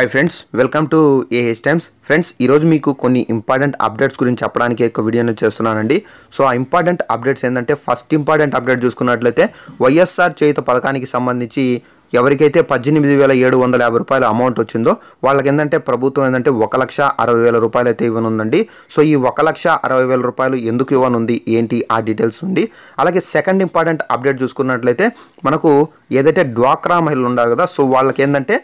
hi friends welcome to A H times friends ఈరోజు మీకు కొన్ని ఇంపార్టెంట్ అప్డేట్స్ గురించి చెప్పడానికి ఒక వీడియోను చేస్తున్నానండి సో ఆ ఇంపార్టెంట్ అప్డేట్స్ ఏంటంటే ఫస్ట్ ఇంపార్టెంట్ అప్డేట్ చూసుకున్నట్లయితే వైఎస్ఆర్ చేయుత పథకానికి సంబంధించి ఎవరికైతే పద్దెనిమిది వేల ఏడు వందల యాభై రూపాయల అమౌంట్ వచ్చిందో వాళ్ళకి ఏంటంటే ప్రభుత్వం ఏంటంటే ఒక లక్ష అరవై వేల రూపాయలు అయితే ఇవ్వనుందండి సో ఈ ఒక లక్ష అరవై వేల రూపాయలు ఎందుకు ఇవ్వనుంది ఏంటి ఆ డీటెయిల్స్ ఉండి అలాగే సెకండ్ ఇంపార్టెంట్ అప్డేట్ చూసుకున్నట్లయితే మనకు ఏదైతే డ్వాక్రా మహిళలు ఉండాలి కదా సో వాళ్ళకి ఏంటంటే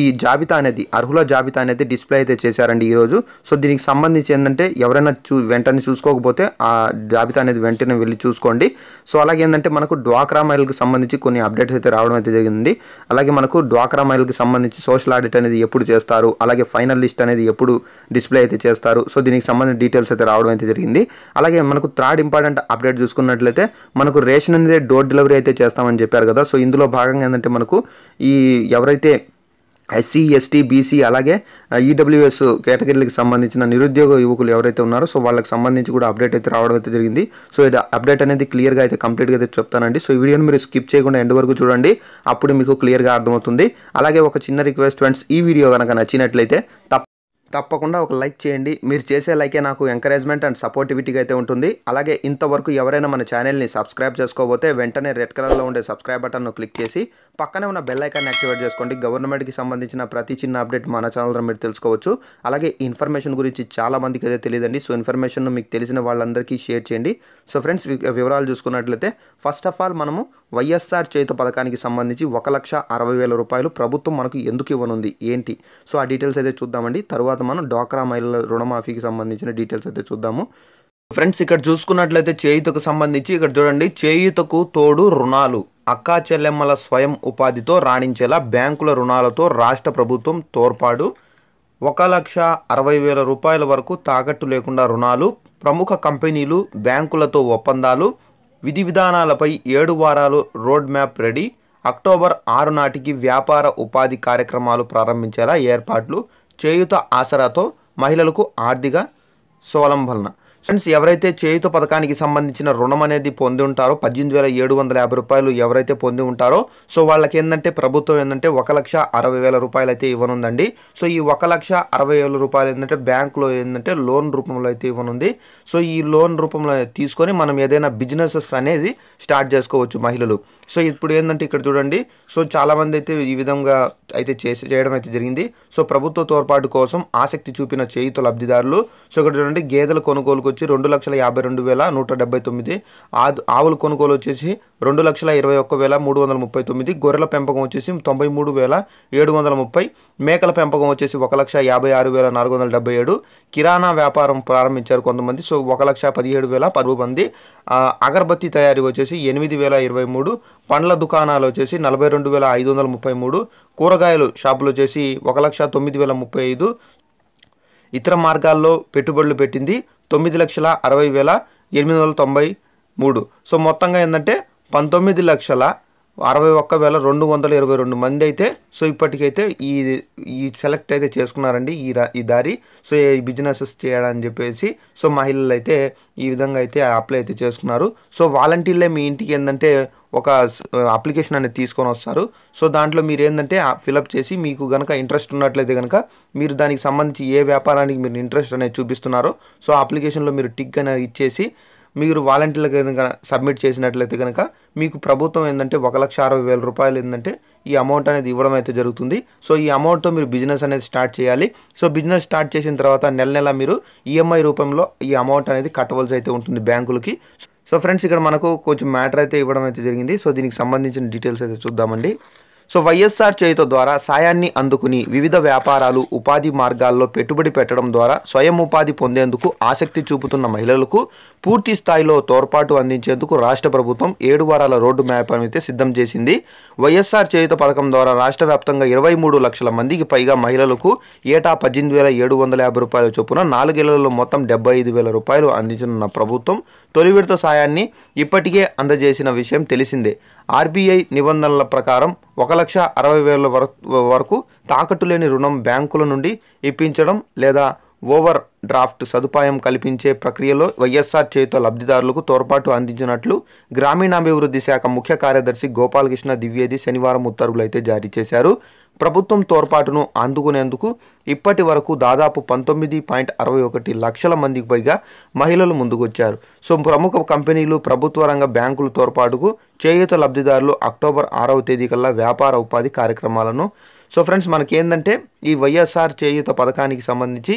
ఈ జాబితా అనేది అర్హుల జాబితా అనేది డిస్ప్లే అయితే చేశారండి ఈరోజు సో దీనికి సంబంధించి ఏంటంటే ఎవరైనా చూ వెంటనే చూసుకోకపోతే ఆ జాబితా అనేది వెంటనే వెళ్ళి చూసుకోండి సో అలాగే ఏంటంటే మనకు డ్వాక్రా మైల్కి సంబంధించి కొన్ని అప్డేట్స్ అయితే రావడం అయితే జరిగింది అలాగే మనకు డ్వాక్రా మైల్కి సంబంధించి సోషల్ ఆడిట్ అనేది ఎప్పుడు చేస్తారు అలాగే ఫైనల్ లిస్ట్ అనేది ఎప్పుడు డిస్ప్లే అయితే చేస్తారు సో దీనికి సంబంధించిన డీటెయిల్స్ అయితే రావడం అయితే జరిగింది అలాగే మనకు థర్డ్ ఇంపార్టెంట్ అప్డేట్ చూసుకున్నట్లయితే మనకు రేషన్ అనేది డోర్ డెలివరీ అయితే చేస్తామని చెప్పారు కదా సో ఇందులో భాగంగా ఏంటంటే మనకు ఈ ఎవరైతే ఎస్సీ ఎస్టీ బీసీ అలాగే ఈడబ్ల్యూఎస్ కేటగిరీలకు సంబంధించిన నిరుద్యోగ యువకులు ఎవరైతే ఉన్నారో సో వాళ్ళకి సంబంధించి కూడా అప్డేట్ అయితే రావడం అయితే జరిగింది సో ఇది అప్డేట్ అనేది క్లియర్గా అయితే కంప్లీట్గా అయితే చెప్తానండి సో ఈ వీడియోని మీరు స్కిప్ చేయకుండా ఎండ్ వరకు చూడండి అప్పుడు మీకు క్లియర్గా అర్థమవుతుంది అలాగే ఒక చిన్న రిక్వెస్ట్ ఫ్రెండ్స్ ఈ వీడియో కనుక నచ్చినట్లయితే తప్ప తప్పకుండా ఒక లైక్ చేయండి మీరు చేసే లైకే నాకు ఎంకరేజ్మెంట్ అండ్ సపోర్టివిటీగా అయితే ఉంటుంది అలాగే ఇంతవరకు ఎవరైనా మన ఛానల్ని సబ్స్క్రైబ్ చేసుకోబోతే వెంటనే రెడ్ కలర్లో ఉండే సబ్స్క్రైబ్ బటన్ను క్లిక్ చేసి పక్కనే ఉన్న బెల్ ఐకాన్ యాక్టివేట్ చేసుకోండి గవర్నమెంట్కి సంబంధించిన ప్రతి చిన్న అప్డేట్ మన ద్వారా మీరు తెలుసుకోవచ్చు అలాగే ఇన్ఫర్మేషన్ గురించి చాలా మందికి అయితే తెలియదండి సో ఇన్ఫర్మేషన్ మీకు తెలిసిన వాళ్ళందరికీ షేర్ చేయండి సో ఫ్రెండ్స్ వివరాలు చూసుకున్నట్లయితే ఫస్ట్ ఆఫ్ ఆల్ మనము వైఎస్ఆర్ చేత పథకానికి సంబంధించి ఒక లక్ష అరవై వేల రూపాయలు ప్రభుత్వం మనకు ఎందుకు ఇవ్వనుంది ఏంటి సో ఆ డీటెయిల్స్ అయితే చూద్దామండి తర్వాత తర్వాత మనం డోక్రా మహిళల రుణమాఫీకి సంబంధించిన డీటెయిల్స్ అయితే చూద్దాము ఫ్రెండ్స్ ఇక్కడ చూసుకున్నట్లయితే చేయుతకు సంబంధించి ఇక్కడ చూడండి చేయుతకు తోడు రుణాలు అక్కా చెల్లెమ్మల స్వయం ఉపాధితో రాణించేలా బ్యాంకుల రుణాలతో రాష్ట్ర ప్రభుత్వం తోడ్పాడు ఒక లక్ష అరవై వేల రూపాయల వరకు తాకట్టు లేకుండా రుణాలు ప్రముఖ కంపెనీలు బ్యాంకులతో ఒప్పందాలు విధి విధానాలపై ఏడు వారాలు రోడ్ మ్యాప్ రెడీ అక్టోబర్ ఆరు నాటికి వ్యాపార ఉపాధి కార్యక్రమాలు ప్రారంభించేలా ఏర్పాట్లు చేయుత ఆసరాతో మహిళలకు ఆర్థిక స్వలంబన ఫ్రెండ్స్ ఎవరైతే చేయుత పథకానికి సంబంధించిన రుణం అనేది పొంది ఉంటారో పద్దెనిమిది వేల ఏడు వందల యాభై రూపాయలు ఎవరైతే పొంది ఉంటారో సో వాళ్ళకి ఏంటంటే ప్రభుత్వం ఏంటంటే ఒక లక్ష అరవై వేల రూపాయలు అయితే ఇవ్వనుందండి సో ఈ ఒక లక్ష అరవై వేల రూపాయలు ఏంటంటే బ్యాంకులో ఏంటంటే లోన్ రూపంలో అయితే ఇవ్వనుంది సో ఈ లోన్ రూపంలో తీసుకొని మనం ఏదైనా బిజినెసెస్ అనేది స్టార్ట్ చేసుకోవచ్చు మహిళలు సో ఇప్పుడు ఏంటంటే ఇక్కడ చూడండి సో చాలామంది అయితే ఈ విధంగా అయితే చేసి చేయడం అయితే జరిగింది సో ప్రభుత్వ తోడ్పాటు కోసం ఆసక్తి చూపిన చేయుత లబ్ధిదారులు సో ఇక్కడ చూడండి గేదెల కొనుగోలుకు వచ్చి రెండు లక్షల యాభై రెండు వేల నూట డెబ్బై తొమ్మిది ఆవుల కొనుగోలు వచ్చేసి రెండు లక్షల ఇరవై ఒక్క వేల మూడు వందల ముప్పై తొమ్మిది గొర్రెల పెంపకం వచ్చేసి తొంభై మూడు వేల ఏడు వందల ముప్పై మేకల పెంపకం వచ్చేసి ఒక లక్ష యాభై ఆరు వేల నాలుగు వందల డెబ్బై ఏడు కిరాణా వ్యాపారం ప్రారంభించారు కొంతమంది సో ఒక లక్ష పదిహేడు వేల పరుగు మంది అగరబత్తి తయారీ వచ్చేసి ఎనిమిది వేల ఇరవై మూడు పండ్ల దుకాణాలు వచ్చేసి నలభై రెండు వేల ఐదు వందల ముప్పై మూడు కూరగాయలు షాపులు వచ్చేసి ఒక లక్ష తొమ్మిది వేల ముప్పై ఐదు ఇతర మార్గాల్లో పెట్టుబడులు పెట్టింది తొమ్మిది లక్షల అరవై వేల ఎనిమిది వందల తొంభై మూడు సో మొత్తంగా ఏంటంటే పంతొమ్మిది లక్షల అరవై ఒక్క వేల రెండు వందల ఇరవై రెండు మంది అయితే సో ఇప్పటికైతే ఈ ఈ సెలెక్ట్ అయితే చేసుకున్నారండి ఈ ఈ దారి సో ఈ బిజినెసెస్ చేయడానికి చెప్పేసి సో మహిళలు అయితే ఈ విధంగా అయితే అప్లై అయితే చేసుకున్నారు సో వాలంటీర్లే మీ ఇంటికి ఏంటంటే ఒక అప్లికేషన్ అనేది తీసుకొని వస్తారు సో దాంట్లో మీరు ఏంటంటే ఫిలప్ చేసి మీకు కనుక ఇంట్రెస్ట్ ఉన్నట్లయితే కనుక మీరు దానికి సంబంధించి ఏ వ్యాపారానికి మీరు ఇంట్రెస్ట్ అనేది చూపిస్తున్నారో సో అప్లికేషన్లో మీరు టిక్ అనేది ఇచ్చేసి మీరు వాలంటీర్లకు ఏదైనా సబ్మిట్ చేసినట్లయితే కనుక మీకు ప్రభుత్వం ఏంటంటే ఒక లక్ష అరవై వేల రూపాయలు ఏంటంటే ఈ అమౌంట్ అనేది ఇవ్వడం అయితే జరుగుతుంది సో ఈ అమౌంట్తో మీరు బిజినెస్ అనేది స్టార్ట్ చేయాలి సో బిజినెస్ స్టార్ట్ చేసిన తర్వాత నెల నెల మీరు ఈఎంఐ రూపంలో ఈ అమౌంట్ అనేది కట్టవలసి అయితే ఉంటుంది బ్యాంకులకి సో ఫ్రెండ్స్ ఇక్కడ మనకు కొంచెం మ్యాటర్ అయితే ఇవ్వడం అయితే జరిగింది సో దీనికి సంబంధించిన డీటెయిల్స్ అయితే చూద్దామండి సో వైఎస్ఆర్ చేయుత ద్వారా సాయాన్ని అందుకుని వివిధ వ్యాపారాలు ఉపాధి మార్గాల్లో పెట్టుబడి పెట్టడం ద్వారా స్వయం ఉపాధి పొందేందుకు ఆసక్తి చూపుతున్న మహిళలకు పూర్తి స్థాయిలో తోడ్పాటు అందించేందుకు రాష్ట్ర ప్రభుత్వం ఏడు వారాల రోడ్డు మ్యాప్ అయితే సిద్ధం చేసింది వైఎస్ఆర్ చేయుత పథకం ద్వారా రాష్ట్ర వ్యాప్తంగా ఇరవై మూడు లక్షల మందికి పైగా మహిళలకు ఏటా పద్దెనిమిది వేల ఏడు వందల యాభై రూపాయల చొప్పున నాలుగేళ్లలో మొత్తం డెబ్బై ఐదు వేల రూపాయలు అందించనున్న ప్రభుత్వం తొలి విడత సాయాన్ని ఇప్పటికే అందజేసిన విషయం తెలిసిందే ఆర్బీఐ నిబంధనల ప్రకారం ఒక లక్ష అరవై వేల వరకు తాకట్టు లేని రుణం బ్యాంకుల నుండి ఇప్పించడం లేదా ఓవర్ డ్రాఫ్ట్ సదుపాయం కల్పించే ప్రక్రియలో వైఎస్ఆర్ చేతితో లబ్ధిదారులకు తోడ్పాటు అందించినట్లు గ్రామీణాభివృద్ధి శాఖ ముఖ్య కార్యదర్శి గోపాలకృష్ణ ద్వివేది శనివారం ఉత్తర్వులైతే జారీ చేశారు ప్రభుత్వం తోడ్పాటును అందుకునేందుకు ఇప్పటి వరకు దాదాపు పంతొమ్మిది పాయింట్ అరవై ఒకటి లక్షల మందికి పైగా మహిళలు ముందుకొచ్చారు సో ప్రముఖ కంపెనీలు ప్రభుత్వ రంగ బ్యాంకులు తోడ్పాటుకు చేయూత లబ్ధిదారులు అక్టోబర్ ఆరవ తేదీ కల్లా వ్యాపార ఉపాధి కార్యక్రమాలను సో ఫ్రెండ్స్ మనకేందంటే ఈ వైఎస్ఆర్ చేయూత పథకానికి సంబంధించి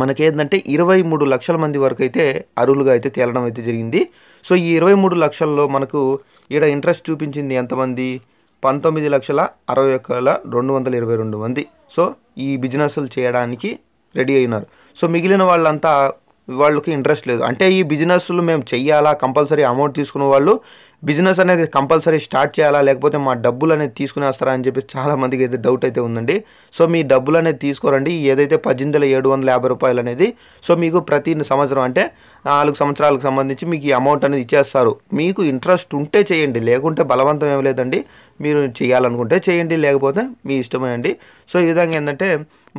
మనకేంటంటే ఇరవై మూడు లక్షల మంది వరకు అయితే అరువులుగా అయితే తేలడం అయితే జరిగింది సో ఈ ఇరవై మూడు లక్షల్లో మనకు ఈడ ఇంట్రెస్ట్ చూపించింది ఎంతమంది పంతొమ్మిది లక్షల అరవై ఒక్క వేల రెండు వందల ఇరవై రెండు మంది సో ఈ బిజినెస్లు చేయడానికి రెడీ అయినారు సో మిగిలిన వాళ్ళంతా వాళ్ళకి ఇంట్రెస్ట్ లేదు అంటే ఈ బిజినెస్లు మేము చెయ్యాలా కంపల్సరీ అమౌంట్ తీసుకున్న వాళ్ళు బిజినెస్ అనేది కంపల్సరీ స్టార్ట్ చేయాలా లేకపోతే మా డబ్బులు అనేది వస్తారా అని చెప్పి చాలామందికి అయితే డౌట్ అయితే ఉందండి సో మీ డబ్బులు అనేది తీసుకోరండి ఏదైతే పద్దెనిమిది ఏడు వందల యాభై రూపాయలు అనేది సో మీకు ప్రతి సంవత్సరం అంటే నాలుగు సంవత్సరాలకు సంబంధించి మీకు ఈ అమౌంట్ అనేది ఇచ్చేస్తారు మీకు ఇంట్రెస్ట్ ఉంటే చేయండి లేకుంటే బలవంతం ఏం లేదండి మీరు చేయాలనుకుంటే చేయండి లేకపోతే మీ ఇష్టమే అండి సో ఈ విధంగా ఏంటంటే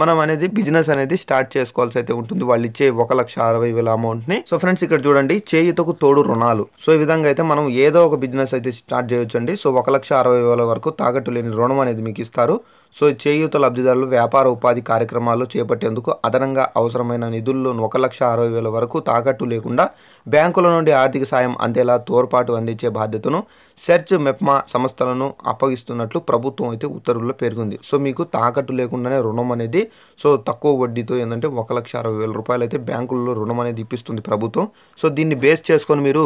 మనం అనేది బిజినెస్ అనేది స్టార్ట్ చేసుకోవాల్సి అయితే ఉంటుంది వాళ్ళు ఇచ్చే ఒక లక్ష అరవై వేల అమౌంట్ని సో ఫ్రెండ్స్ ఇక్కడ చూడండి చేయుతకు తోడు రుణాలు సో ఈ విధంగా అయితే మనం ఏదో ఒక బిజినెస్ అయితే స్టార్ట్ చేయొచ్చండి సో ఒక లక్ష అరవై వేల వరకు తాకట్టు లేని రుణం అనేది మీకు ఇస్తారు సో చేయూత లబ్ధిదారులు వ్యాపార ఉపాధి కార్యక్రమాలు చేపట్టేందుకు అదనంగా అవసరమైన నిధుల్లో ఒక లక్ష అరవై వేల వరకు తాకట్టు లేకుండా బ్యాంకుల నుండి ఆర్థిక సాయం అందేలా తోడ్పాటు అందించే బాధ్యతను సెర్చ్ మెప్మా సంస్థలను అప్పగిస్తున్నట్లు ప్రభుత్వం అయితే ఉత్తర్వుల్లో పేర్కొంది సో మీకు తాకట్టు లేకుండానే రుణం అనేది సో తక్కువ వడ్డీతో ఏంటంటే ఒక లక్ష అరవై వేల రూపాయలు అయితే బ్యాంకుల్లో రుణం అనేది ఇప్పిస్తుంది ప్రభుత్వం సో దీన్ని బేస్ చేసుకొని మీరు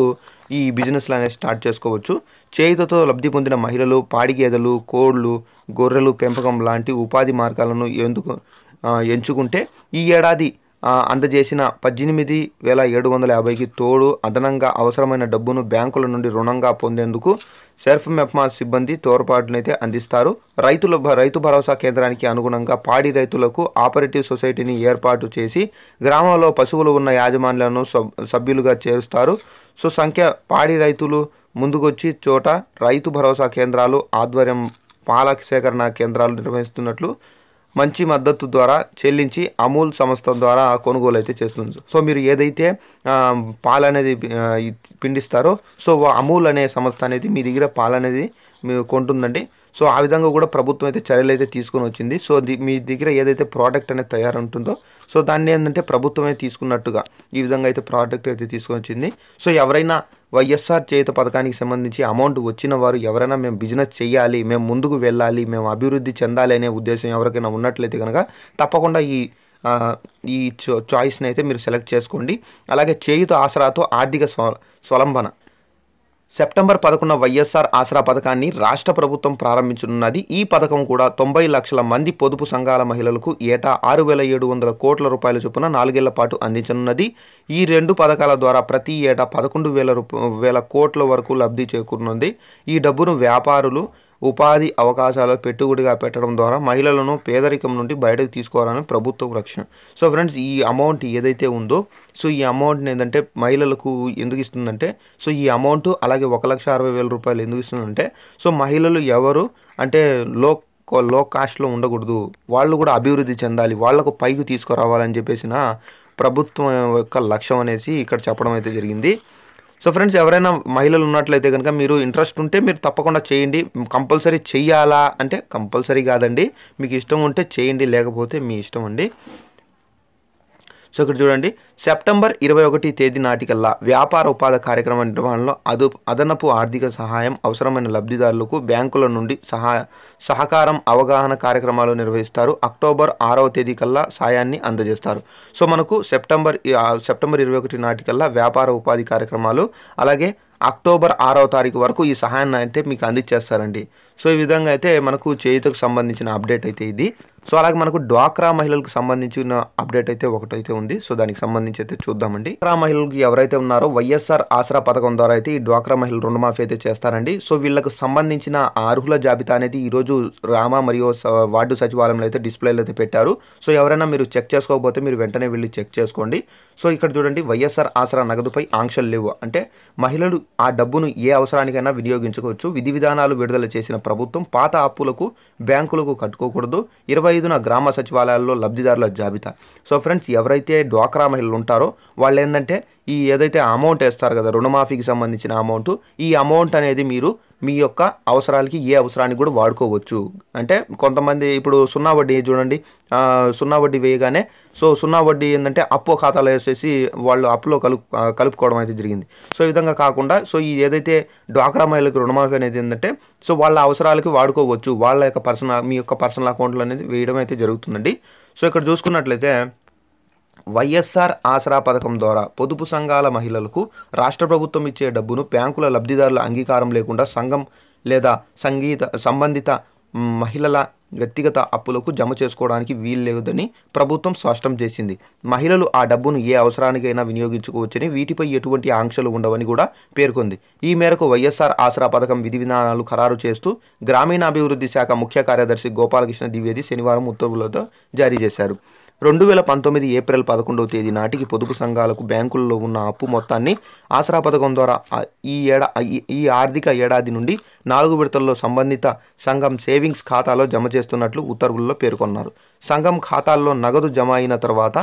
ఈ బిజినెస్లు అనేది స్టార్ట్ చేసుకోవచ్చు చేయుతతో లబ్ధి పొందిన మహిళలు పాడి గేదెలు కోళ్ళు గొర్రెలు పెంపకం లాంటి ఉపాధి మార్గాలను ఎందుకు ఎంచుకుంటే ఈ ఏడాది అందజేసిన పద్దెనిమిది వేల ఏడు వందల యాభైకి తోడు అదనంగా అవసరమైన డబ్బును బ్యాంకుల నుండి రుణంగా పొందేందుకు సెల్ఫ్ మెప్మా సిబ్బంది తోడ్పాటునైతే అందిస్తారు రైతుల రైతు భరోసా కేంద్రానికి అనుగుణంగా పాడి రైతులకు ఆపరేటివ్ సొసైటీని ఏర్పాటు చేసి గ్రామంలో పశువులు ఉన్న యాజమాన్యాలను సభ్యులుగా చేరుస్తారు సో సంఖ్య పాడి రైతులు ముందుకొచ్చి చోట రైతు భరోసా కేంద్రాలు ఆధ్వర్యం పాల సేకరణ కేంద్రాలు నిర్వహిస్తున్నట్లు మంచి మద్దతు ద్వారా చెల్లించి అమూల్ సంస్థ ద్వారా కొనుగోలు అయితే చేస్తుంది సో మీరు ఏదైతే పాలు అనేది పిండిస్తారో సో అమూల్ అనే సంస్థ అనేది మీ దగ్గర పాలు అనేది మీరు కొంటుందండి సో ఆ విధంగా కూడా ప్రభుత్వం అయితే చర్యలు అయితే తీసుకొని వచ్చింది సో మీ దగ్గర ఏదైతే ప్రోడక్ట్ అనేది ఉంటుందో సో దాన్ని ఏంటంటే ప్రభుత్వమే తీసుకున్నట్టుగా ఈ విధంగా అయితే ప్రోడక్ట్ అయితే తీసుకొని వచ్చింది సో ఎవరైనా వైఎస్ఆర్ చేయుత పథకానికి సంబంధించి అమౌంట్ వచ్చిన వారు ఎవరైనా మేము బిజినెస్ చేయాలి మేము ముందుకు వెళ్ళాలి మేము అభివృద్ధి చెందాలి అనే ఉద్దేశం ఎవరికైనా ఉన్నట్లయితే కనుక తప్పకుండా ఈ ఈ చాయిస్ని అయితే మీరు సెలెక్ట్ చేసుకోండి అలాగే చేయుత ఆసరాతో ఆర్థిక స్వ స్వలంబన సెప్టెంబర్ పదకొండు వైఎస్ఆర్ ఆసరా పథకాన్ని రాష్ట్ర ప్రభుత్వం ప్రారంభించనున్నది ఈ పథకం కూడా తొంభై లక్షల మంది పొదుపు సంఘాల మహిళలకు ఏటా ఆరు వేల ఏడు వందల కోట్ల రూపాయల చొప్పున నాలుగేళ్ల పాటు అందించనున్నది ఈ రెండు పథకాల ద్వారా ప్రతి ఏటా పదకొండు వేల వేల కోట్ల వరకు లబ్ధి చేకూరనుంది ఈ డబ్బును వ్యాపారులు ఉపాధి అవకాశాలు పెట్టుబడిగా పెట్టడం ద్వారా మహిళలను పేదరికం నుండి బయటకు తీసుకోవాలని ప్రభుత్వం రక్షణ సో ఫ్రెండ్స్ ఈ అమౌంట్ ఏదైతే ఉందో సో ఈ అమౌంట్ని ఏంటంటే మహిళలకు ఎందుకు ఇస్తుందంటే సో ఈ అమౌంట్ అలాగే ఒక లక్ష అరవై వేల రూపాయలు ఎందుకు ఇస్తుందంటే సో మహిళలు ఎవరు అంటే లో లో కాస్ట్లో ఉండకూడదు వాళ్ళు కూడా అభివృద్ధి చెందాలి వాళ్ళకు పైకి తీసుకురావాలని చెప్పేసిన ప్రభుత్వం యొక్క లక్ష్యం అనేసి ఇక్కడ చెప్పడం అయితే జరిగింది సో ఫ్రెండ్స్ ఎవరైనా మహిళలు ఉన్నట్లయితే కనుక మీరు ఇంట్రెస్ట్ ఉంటే మీరు తప్పకుండా చేయండి కంపల్సరీ చెయ్యాలా అంటే కంపల్సరీ కాదండి మీకు ఇష్టం ఉంటే చేయండి లేకపోతే మీ ఇష్టం అండి సో ఇక్కడ చూడండి సెప్టెంబర్ ఇరవై ఒకటి తేదీ నాటికల్లా వ్యాపార ఉపాధి కార్యక్రమ నిర్వహణలో అదు అదనపు ఆర్థిక సహాయం అవసరమైన లబ్ధిదారులకు బ్యాంకుల నుండి సహాయ సహకారం అవగాహన కార్యక్రమాలు నిర్వహిస్తారు అక్టోబర్ ఆరవ తేదీ కల్లా సాయాన్ని అందజేస్తారు సో మనకు సెప్టెంబర్ సెప్టెంబర్ ఇరవై ఒకటి నాటికల్లా వ్యాపార ఉపాధి కార్యక్రమాలు అలాగే అక్టోబర్ ఆరవ తారీఖు వరకు ఈ సహాయాన్ని అయితే మీకు అందించేస్తారండి సో ఈ విధంగా అయితే మనకు చేయుతకు సంబంధించిన అప్డేట్ అయితే ఇది సో అలాగే మనకు డ్వాక్రా మహిళలకు సంబంధించిన అప్డేట్ అయితే ఒకటైతే ఉంది సో దానికి సంబంధించి అయితే చూద్దామండి డ్వాక్రా మహిళలకు ఎవరైతే ఉన్నారో వైఎస్ఆర్ ఆసరా పథకం ద్వారా అయితే ఈ డ్వాక్రా మహిళలు రుణమాఫీ అయితే చేస్తారండి సో వీళ్ళకు సంబంధించిన అర్హుల జాబితా అనేది ఈరోజు రామ మరియు వార్డు సచివాలయంలో అయితే డిస్ప్లేలో అయితే పెట్టారు సో ఎవరైనా మీరు చెక్ చేసుకోకపోతే మీరు వెంటనే వెళ్ళి చెక్ చేసుకోండి సో ఇక్కడ చూడండి వైఎస్ఆర్ ఆసరా నగదుపై ఆంక్షలు లేవు అంటే మహిళలు ఆ డబ్బును ఏ అవసరానికైనా వినియోగించుకోవచ్చు విధి విధానాలు విడుదల చేసిన ప్రభుత్వం పాత అప్పులకు బ్యాంకులకు కట్టుకోకూడదు ఇరవై ఇరవై ఐదున గ్రామ సచివాలయాల్లో లబ్ధిదారుల జాబితా సో ఫ్రెండ్స్ ఎవరైతే డ్వాక్రా మహిళలు ఉంటారో వాళ్ళు ఏంటంటే ఈ ఏదైతే అమౌంట్ వేస్తారు కదా రుణమాఫీకి సంబంధించిన అమౌంట్ ఈ అమౌంట్ అనేది మీరు మీ యొక్క అవసరాలకి ఏ అవసరానికి కూడా వాడుకోవచ్చు అంటే కొంతమంది ఇప్పుడు సున్నా వడ్డీ చూడండి సున్నా వడ్డీ వేయగానే సో సున్నా వడ్డీ ఏంటంటే అప్పు ఖాతాలో వేసేసి వాళ్ళు అప్పులో కలుపు కలుపుకోవడం అయితే జరిగింది సో ఈ విధంగా కాకుండా సో ఈ ఏదైతే డ్వాక్రా మహిళలకు రుణమాఫీ అనేది ఏంటంటే సో వాళ్ళ అవసరాలకి వాడుకోవచ్చు వాళ్ళ యొక్క పర్సనల్ మీ యొక్క పర్సనల్ అకౌంట్లు అనేది వేయడం అయితే జరుగుతుందండి సో ఇక్కడ చూసుకున్నట్లయితే వైఎస్ఆర్ ఆసరా పథకం ద్వారా పొదుపు సంఘాల మహిళలకు రాష్ట్ర ప్రభుత్వం ఇచ్చే డబ్బును బ్యాంకుల లబ్ధిదారుల అంగీకారం లేకుండా సంఘం లేదా సంగీత సంబంధిత మహిళల వ్యక్తిగత అప్పులకు జమ చేసుకోవడానికి వీలు లేదని ప్రభుత్వం స్పష్టం చేసింది మహిళలు ఆ డబ్బును ఏ అవసరానికైనా వినియోగించుకోవచ్చని వీటిపై ఎటువంటి ఆంక్షలు ఉండవని కూడా పేర్కొంది ఈ మేరకు వైఎస్ఆర్ ఆసరా పథకం విధి విధానాలు ఖరారు చేస్తూ గ్రామీణాభివృద్ధి శాఖ ముఖ్య కార్యదర్శి గోపాలకృష్ణ ద్వివేది శనివారం ఉత్తర్వులతో జారీ చేశారు రెండు వేల పంతొమ్మిది ఏప్రిల్ పదకొండవ తేదీ నాటికి పొదుపు సంఘాలకు బ్యాంకుల్లో ఉన్న అప్పు మొత్తాన్ని ఆసరా పథకం ద్వారా ఈ ఏడా ఈ ఆర్థిక ఏడాది నుండి నాలుగు విడతల్లో సంబంధిత సంఘం సేవింగ్స్ ఖాతాలో జమ చేస్తున్నట్లు ఉత్తర్వుల్లో పేర్కొన్నారు సంఘం ఖాతాల్లో నగదు జమ అయిన తర్వాత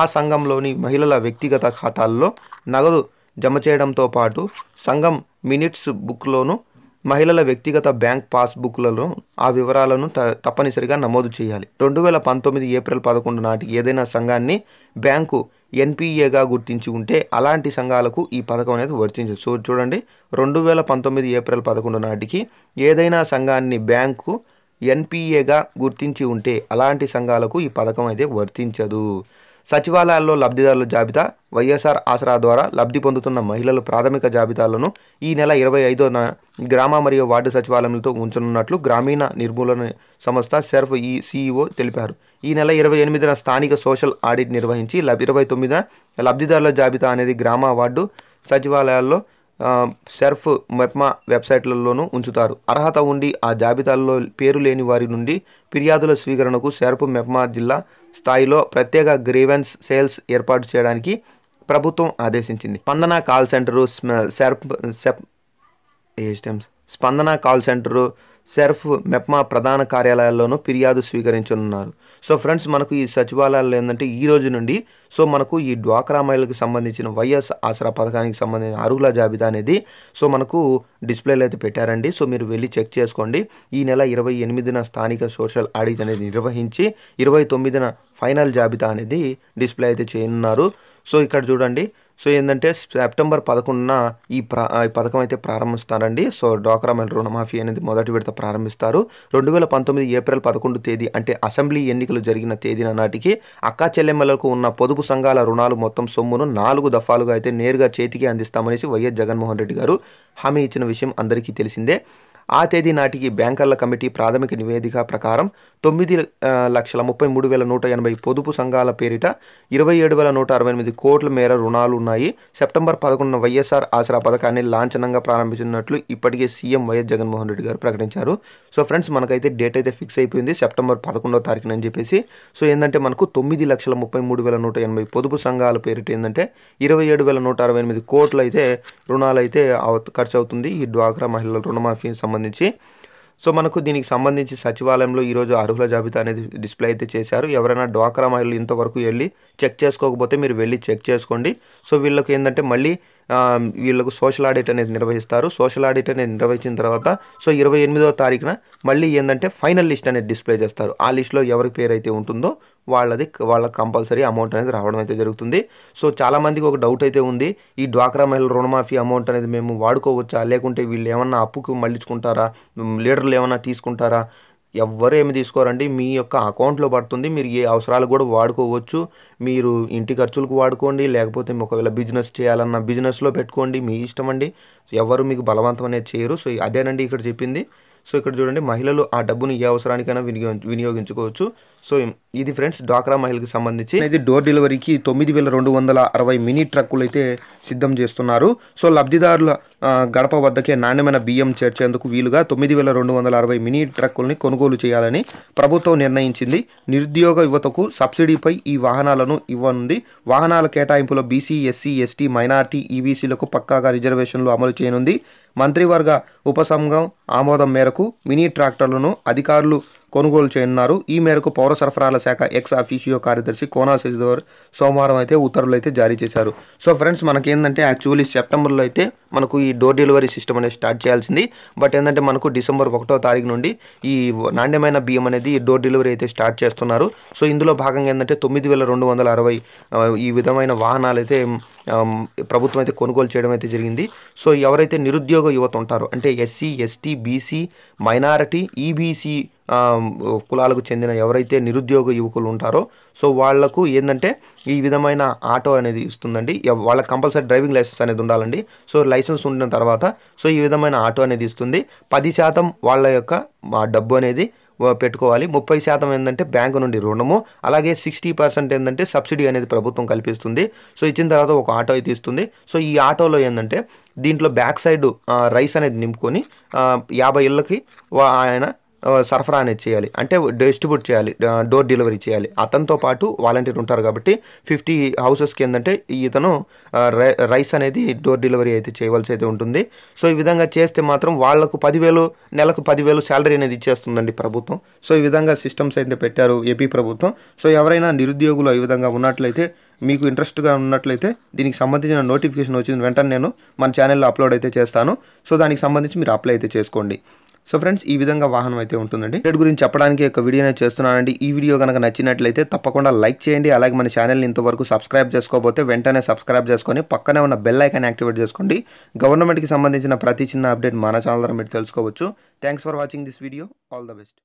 ఆ సంఘంలోని మహిళల వ్యక్తిగత ఖాతాల్లో నగదు జమ చేయడంతో పాటు సంఘం మినిట్స్ బుక్లోనూ మహిళల వ్యక్తిగత బ్యాంక్ పాస్బుక్లలో ఆ వివరాలను త తప్పనిసరిగా నమోదు చేయాలి రెండు వేల పంతొమ్మిది ఏప్రిల్ పదకొండు నాటికి ఏదైనా సంఘాన్ని బ్యాంకు ఎన్పిఏగా గుర్తించి ఉంటే అలాంటి సంఘాలకు ఈ పథకం అనేది వర్తించదు సో చూడండి రెండు వేల పంతొమ్మిది ఏప్రిల్ పదకొండు నాటికి ఏదైనా సంఘాన్ని బ్యాంకు ఎన్పిఏగా గుర్తించి ఉంటే అలాంటి సంఘాలకు ఈ పథకం అయితే వర్తించదు సచివాలయాల్లో లబ్ధిదారుల జాబితా వైఎస్ఆర్ ఆసరా ద్వారా లబ్ధి పొందుతున్న మహిళల ప్రాథమిక జాబితాలను ఈ నెల ఇరవై ఐదున గ్రామ మరియు వార్డు సచివాలయంతో ఉంచనున్నట్లు గ్రామీణ నిర్మూలన సంస్థ సెర్ఫ్ ఈ సీఈఓ తెలిపారు ఈ నెల ఇరవై ఎనిమిదిన స్థానిక సోషల్ ఆడిట్ నిర్వహించి ఇరవై తొమ్మిదిన లబ్ధిదారుల జాబితా అనేది గ్రామ వార్డు సచివాలయాల్లో సెర్ఫ్ మెప్మా వెబ్సైట్లలోనూ ఉంచుతారు అర్హత ఉండి ఆ జాబితాల్లో పేరు లేని వారి నుండి ఫిర్యాదుల స్వీకరణకు సెర్ఫ్ మెప్మా జిల్లా స్థాయిలో ప్రత్యేక గ్రీవెన్స్ సేల్స్ ఏర్పాటు చేయడానికి ప్రభుత్వం ఆదేశించింది స్పందన కాల్ సెంటరు సెర్ఫ్ సెప్ స్పందన కాల్ సెంటరు సెర్ఫ్ మెప్మా ప్రధాన కార్యాలయాల్లోనూ ఫిర్యాదు స్వీకరించనున్నారు సో ఫ్రెండ్స్ మనకు ఈ సచివాలయాలు ఏంటంటే ఈ రోజు నుండి సో మనకు ఈ డ్వాక్రా మహిళలకు సంబంధించిన వైఎస్ ఆసరా పథకానికి సంబంధించిన అర్హుల జాబితా అనేది సో మనకు డిస్ప్లేలో అయితే పెట్టారండి సో మీరు వెళ్ళి చెక్ చేసుకోండి ఈ నెల ఇరవై ఎనిమిదిన స్థానిక సోషల్ ఆడిట్ అనేది నిర్వహించి ఇరవై తొమ్మిదిన ఫైనల్ జాబితా అనేది డిస్ప్లే అయితే చేయనున్నారు సో ఇక్కడ చూడండి సో ఏంటంటే సెప్టెంబర్ పదకొండున ఈ ప్రా పథకం అయితే ప్రారంభిస్తారండి సో డోక్రా మెల్ రుణమాఫీ అనేది మొదటి విడత ప్రారంభిస్తారు రెండు వేల పంతొమ్మిది ఏప్రిల్ పదకొండు తేదీ అంటే అసెంబ్లీ ఎన్నికలు జరిగిన తేదీన నాటికి అక్కా చెల్లెమ్మలకు ఉన్న పొదుపు సంఘాల రుణాలు మొత్తం సొమ్మును నాలుగు దఫాలుగా అయితే నేరుగా చేతికి అందిస్తామనేసి వైఎస్ జగన్మోహన్ రెడ్డి గారు హామీ ఇచ్చిన విషయం అందరికీ తెలిసిందే ఆ తేదీ నాటికి బ్యాంకర్ల కమిటీ ప్రాథమిక నివేదిక ప్రకారం తొమ్మిది లక్షల ముప్పై మూడు వేల నూట ఎనభై పొదుపు సంఘాల పేరిట ఇరవై ఏడు వేల నూట అరవై ఎనిమిది కోట్ల మేర రుణాలు ఉన్నాయి సెప్టెంబర్ పదకొండున వైఎస్ఆర్ ఆసరా పథకాన్ని లాంఛనంగా ప్రారంభించినట్లు ఇప్పటికే సీఎం వైఎస్ జగన్మోహన్ రెడ్డి గారు ప్రకటించారు సో ఫ్రెండ్స్ మనకైతే డేట్ అయితే ఫిక్స్ అయిపోయింది సెప్టెంబర్ పదకొండో తారీఖున అని చెప్పేసి సో ఏంటంటే మనకు తొమ్మిది లక్షల ముప్పై మూడు వేల నూట ఎనభై పొదుపు సంఘాల పేరిట ఏంటంటే ఇరవై ఏడు వేల నూట అరవై ఎనిమిది కోట్లు అయితే రుణాలు అయితే ఖర్చు అవుతుంది ఈ డ్వాక్రా మహిళల రుణమాఫీ సంబంధించి సంబంధించి సో మనకు దీనికి సంబంధించి సచివాలయంలో ఈరోజు అర్హుల జాబితా అనేది డిస్ప్లే అయితే చేశారు ఎవరైనా డ్వాక్రా మహిళలు ఇంతవరకు వెళ్ళి చెక్ చేసుకోకపోతే మీరు వెళ్ళి చెక్ చేసుకోండి సో వీళ్ళకి ఏంటంటే మళ్ళీ వీళ్ళకు సోషల్ ఆడిట్ అనేది నిర్వహిస్తారు సోషల్ ఆడిట్ అనేది నిర్వహించిన తర్వాత సో ఇరవై ఎనిమిదవ తారీఖున మళ్ళీ ఏంటంటే ఫైనల్ లిస్ట్ అనేది డిస్ప్లే చేస్తారు ఆ లిస్ట్లో ఎవరి పేరు అయితే ఉంటుందో వాళ్ళది వాళ్ళకి కంపల్సరీ అమౌంట్ అనేది రావడం అయితే జరుగుతుంది సో చాలామందికి ఒక డౌట్ అయితే ఉంది ఈ డ్వాక్రా మహిళ రుణమాఫీ అమౌంట్ అనేది మేము వాడుకోవచ్చా లేకుంటే వీళ్ళు ఏమన్నా అప్పుకి మళ్ళించుకుంటారా లీడర్లు ఏమన్నా తీసుకుంటారా ఎవ్వరు ఏమి తీసుకోరండి మీ యొక్క అకౌంట్లో పడుతుంది మీరు ఏ అవసరాలు కూడా వాడుకోవచ్చు మీరు ఇంటి ఖర్చులకు వాడుకోండి లేకపోతే ఒకవేళ బిజినెస్ చేయాలన్న బిజినెస్లో పెట్టుకోండి మీ ఇష్టం అండి ఎవరు మీకు బలవంతం అనేది చేయరు సో అదేనండి ఇక్కడ చెప్పింది సో ఇక్కడ చూడండి మహిళలు ఆ డబ్బును ఏ అవసరానికైనా వినియోగించుకోవచ్చు సో ఇది ఫ్రెండ్స్ డ్వాక్రా మహిళకి సంబంధించి ఇది డోర్ డెలివరీకి తొమ్మిది వేల రెండు వందల అరవై మినీ ట్రక్కులు అయితే సిద్ధం చేస్తున్నారు సో లబ్ధిదారుల గడప వద్దకే నాణ్యమైన బియ్యం చేర్చేందుకు వీలుగా తొమ్మిది వేల రెండు వందల అరవై మినీ ట్రక్కుల్ని కొనుగోలు చేయాలని ప్రభుత్వం నిర్ణయించింది నిరుద్యోగ యువతకు సబ్సిడీపై ఈ వాహనాలను ఇవ్వనుంది వాహనాల కేటాయింపులో బీసీ ఎస్సీ ఎస్టీ మైనార్టీ ఈబీసీలకు పక్కాగా రిజర్వేషన్లు అమలు చేయనుంది మంత్రివర్గ ఉపసంఘం ఆమోదం మేరకు మినీ ట్రాక్టర్లను అధికారులు కొనుగోలు చేయనున్నారు ఈ మేరకు పౌర సరఫరాల శాఖ ఎక్స్ ఆఫీషియో కార్యదర్శి కోనా శశిధర్ సోమవారం అయితే ఉత్తర్వులు అయితే జారీ చేశారు సో ఫ్రెండ్స్ మనకేంటంటే యాక్చువల్లీ సెప్టెంబర్లో అయితే మనకు ఈ డోర్ డెలివరీ సిస్టమ్ అనేది స్టార్ట్ చేయాల్సింది బట్ ఏంటంటే మనకు డిసెంబర్ ఒకటో తారీఖు నుండి ఈ నాణ్యమైన బియ్యం అనేది డోర్ డెలివరీ అయితే స్టార్ట్ చేస్తున్నారు సో ఇందులో భాగంగా ఏంటంటే తొమ్మిది వేల రెండు వందల అరవై ఈ విధమైన వాహనాలు అయితే ప్రభుత్వం అయితే కొనుగోలు చేయడం అయితే జరిగింది సో ఎవరైతే నిరుద్యోగ యువత ఉంటారో అంటే S C S T B C minority E B C e కులాలకు చెందిన ఎవరైతే నిరుద్యోగ యువకులు ఉంటారో సో వాళ్లకు ఏంటంటే ఈ విధమైన ఆటో అనేది ఇస్తుందండి వాళ్ళకి కంపల్సరీ డ్రైవింగ్ లైసెన్స్ అనేది ఉండాలండి సో లైసెన్స్ ఉండిన తర్వాత సో ఈ విధమైన ఆటో అనేది ఇస్తుంది పది శాతం వాళ్ళ యొక్క డబ్బు అనేది పెట్టుకోవాలి ముప్పై శాతం ఏంటంటే బ్యాంకు నుండి రుణము అలాగే సిక్స్టీ పర్సెంట్ ఏంటంటే సబ్సిడీ అనేది ప్రభుత్వం కల్పిస్తుంది సో ఇచ్చిన తర్వాత ఒక ఆటో అయితే ఇస్తుంది సో ఈ ఆటోలో ఏంటంటే దీంట్లో బ్యాక్ సైడ్ రైస్ అనేది నింపుకొని యాభై ఇళ్ళకి ఆయన సరఫరా అనేది చేయాలి అంటే డిస్ట్రిబ్యూట్ చేయాలి డోర్ డెలివరీ చేయాలి అతనితో పాటు వాలంటీర్ ఉంటారు కాబట్టి ఫిఫ్టీ హౌసెస్కి ఏంటంటే ఇతను రైస్ అనేది డోర్ డెలివరీ అయితే చేయవలసి అయితే ఉంటుంది సో ఈ విధంగా చేస్తే మాత్రం వాళ్లకు పదివేలు నెలకు పదివేలు శాలరీ అనేది ఇచ్చేస్తుందండి ప్రభుత్వం సో ఈ విధంగా సిస్టమ్స్ అయితే పెట్టారు ఏపీ ప్రభుత్వం సో ఎవరైనా నిరుద్యోగులు ఈ విధంగా ఉన్నట్లయితే మీకు ఇంట్రెస్ట్గా ఉన్నట్లయితే దీనికి సంబంధించిన నోటిఫికేషన్ వచ్చింది వెంటనే నేను మన ఛానల్లో అప్లోడ్ అయితే చేస్తాను సో దానికి సంబంధించి మీరు అప్లై అయితే చేసుకోండి సో ఫ్రెండ్స్ ఈ విధంగా వాహనం అయితే ఉంటుందండి రేట్ గురించి చెప్పడానికి ఒక వీడియో నేను చేస్తున్నానండి ఈ వీడియో కనుక నచ్చినట్లయితే తప్పకుండా లైక్ చేయండి అలాగే మన ఛానల్ని ఇంతవరకు సబ్స్క్రైబ్ చేసుకోబోతే వెంటనే సబ్స్క్రైబ్ చేసుకొని పక్కనే ఉన్న బెల్ ఐకాన్ యాక్టివేట్ చేసుకోండి గవర్నమెంట్కి సంబంధించిన ప్రతి చిన్న అప్డేట్ మన ఛానల్ ద్వారా మీరు తెలుసుకోవచ్చు thanks for watching this video all the best